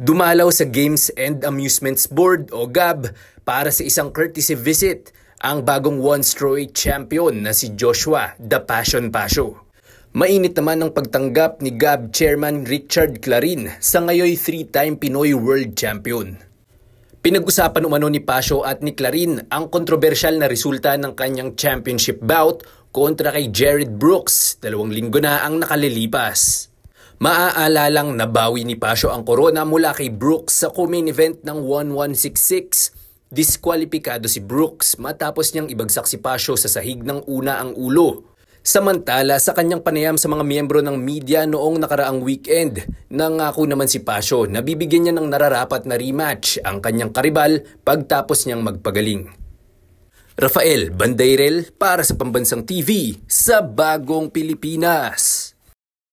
Dumalaw sa Games and Amusements Board o GAB para sa isang courtesy visit ang bagong one-strawweight champion na si Joshua The Passion Pasho. Mainit naman ang pagtanggap ni GAB Chairman Richard Clarin sa ngayoy three-time Pinoy World Champion. Pinag-usapan umano ni Pasho at ni Clarin ang kontrobersyal na resulta ng kanyang championship bout kontra kay Jared Brooks dalawang linggo na ang nakalilipas. Maaalalang nabawi ni Pasio ang corona mula kay Brooks sa co-main event ng 1166. Diskwalipikado si Brooks matapos niyang ibagsak si Pasio sa sahig ng una ang ulo. Samantala sa kanyang panayam sa mga miyembro ng media noong nakaraang weekend, nangako naman si Pasio na bibigyan niya ng nararapat na rematch ang kanyang karibal pagtapos niyang magpagaling. Rafael Bandairel para sa Pambansang TV sa Bagong Pilipinas.